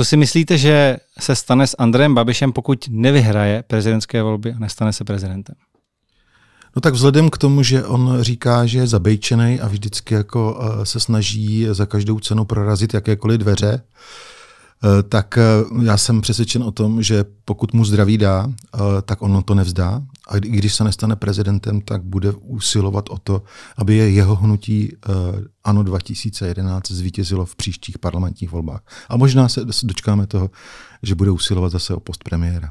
Co si myslíte, že se stane s Andrejem Babišem, pokud nevyhraje prezidentské volby a nestane se prezidentem? No tak vzhledem k tomu, že on říká, že je zabejčený a vždycky jako eh, se snaží za každou cenu prorazit jakékoliv dveře, eh, tak eh, já jsem přesvědčen o tom, že pokud mu zdraví dá, tak on to nevzdá a i když se nestane prezidentem, tak bude usilovat o to, aby je jeho hnutí eh, ANO 2011 zvítězilo v příštích parlamentních volbách. A možná se dočkáme toho, že bude usilovat zase o post premiéra.